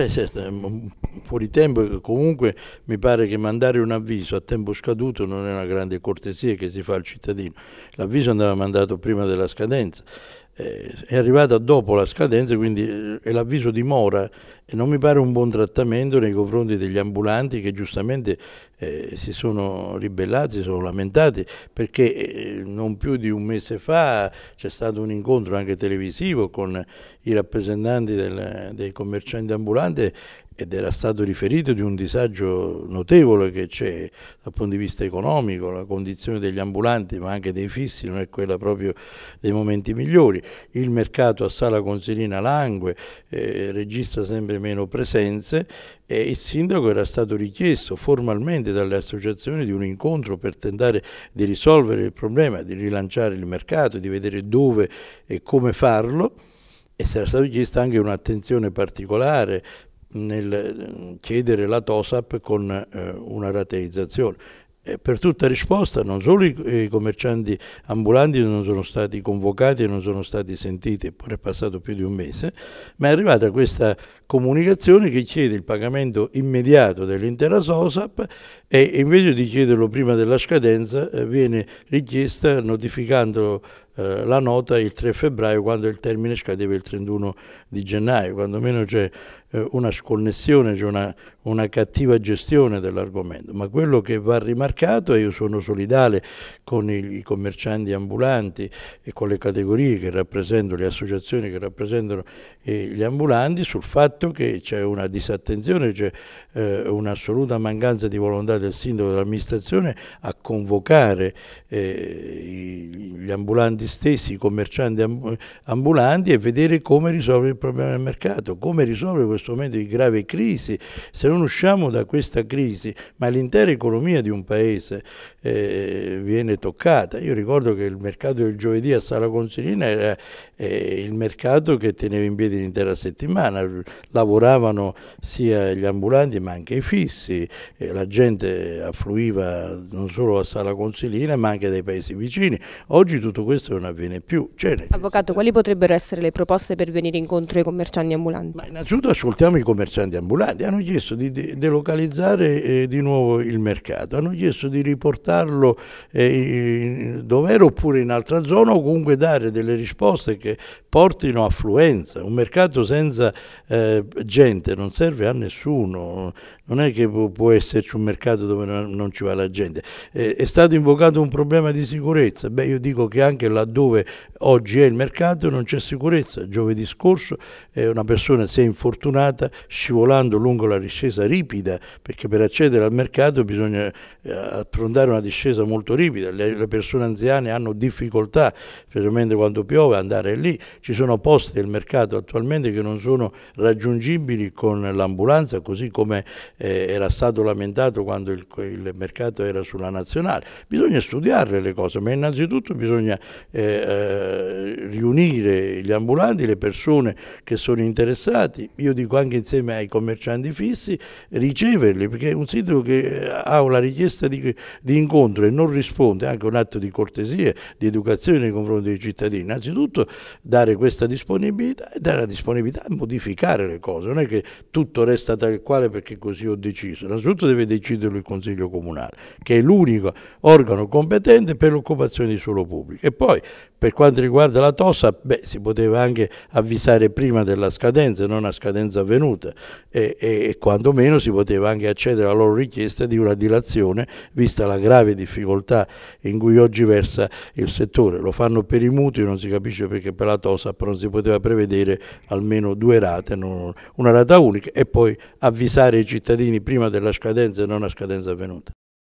Beh, certo, fuori tempo comunque mi pare che mandare un avviso a tempo scaduto non è una grande cortesia che si fa al cittadino. L'avviso andava mandato prima della scadenza è arrivata dopo la scadenza, quindi eh, è l'avviso di mora e non mi pare un buon trattamento nei confronti degli ambulanti che giustamente eh, si sono ribellati, si sono lamentati perché eh, non più di un mese fa c'è stato un incontro anche televisivo con i rappresentanti del, dei commercianti ambulanti ed era stato riferito di un disagio notevole che c'è dal punto di vista economico, la condizione degli ambulanti ma anche dei fissi non è quella proprio dei momenti migliori, il mercato a Sala Consilina langue, eh, registra sempre meno presenze e il sindaco era stato richiesto formalmente dalle associazioni di un incontro per tentare di risolvere il problema, di rilanciare il mercato, di vedere dove e come farlo e sarà stata chiesta anche un'attenzione particolare nel eh, chiedere la TOSAP con eh, una rateizzazione. Per tutta risposta non solo i commercianti ambulanti non sono stati convocati e non sono stati sentiti, eppure è passato più di un mese, ma è arrivata questa comunicazione che chiede il pagamento immediato dell'intera SOSAP e invece di chiederlo prima della scadenza eh, viene richiesta notificandolo eh, la nota il 3 febbraio quando il termine scadeva il 31 di gennaio, quando meno c'è eh, una sconnessione, c'è una, una, cattiva gestione dell'argomento, ma quello che va rimarcato, e io sono solidale con i, i commercianti ambulanti e con le categorie che rappresentano, le associazioni che rappresentano eh, gli ambulanti, sul fatto che c'è una disattenzione, c'è eh, un'assoluta mancanza di volontà del sindaco e dell'amministrazione a convocare eh, gli ambulanti stessi commercianti ambulanti e vedere come risolvere il problema del mercato, come risolvere questo momento di grave crisi. Se non usciamo da questa crisi, ma l'intera economia di un paese eh, viene toccata. Io ricordo che il mercato del giovedì a Sala Consilina era eh, il mercato che teneva in piedi l'intera settimana, lavoravano sia gli ambulanti ma anche i fissi, eh, la gente affluiva non solo a Sala Consilina ma anche dai paesi vicini. Oggi tutto questo questo non avviene più. Cioè, Avvocato, quali potrebbero essere le proposte per venire incontro ai commercianti ambulanti? Ma innanzitutto ascoltiamo i commercianti ambulanti, hanno chiesto di delocalizzare eh, di nuovo il mercato, hanno chiesto di riportarlo eh, dov'era oppure in altra zona o comunque dare delle risposte che portino affluenza. Un mercato senza eh, gente non serve a nessuno, non è che può esserci un mercato dove non ci va la gente. Eh, è stato invocato un problema di sicurezza, beh io dico che anche la laddove oggi è il mercato non c'è sicurezza. Giovedì scorso eh, una persona si è infortunata scivolando lungo la discesa ripida, perché per accedere al mercato bisogna eh, affrontare una discesa molto ripida, le, le persone anziane hanno difficoltà, specialmente quando piove, ad andare lì. Ci sono posti del mercato attualmente che non sono raggiungibili con l'ambulanza, così come eh, era stato lamentato quando il, il mercato era sulla nazionale. Bisogna studiarle le cose, ma innanzitutto bisogna eh, eh, riunire gli ambulanti, le persone che sono interessate, io dico anche insieme ai commercianti fissi, riceverli, perché è un sito che eh, ha una richiesta di, di incontro e non risponde, è anche un atto di cortesia, di educazione nei confronti dei cittadini, innanzitutto dare questa disponibilità e dare la disponibilità a modificare le cose, non è che tutto resta tal quale perché così ho deciso, innanzitutto deve deciderlo il Consiglio Comunale, che è l'unico organo competente per l'occupazione di suolo pubblico. E poi poi per quanto riguarda la tosa beh, si poteva anche avvisare prima della scadenza, non a scadenza avvenuta e, e, e quantomeno si poteva anche accedere alla loro richiesta di una dilazione vista la grave difficoltà in cui oggi versa il settore. Lo fanno per i mutui, non si capisce perché per la tosa però non si poteva prevedere almeno due rate, non, una rata unica e poi avvisare i cittadini prima della scadenza e non a scadenza avvenuta.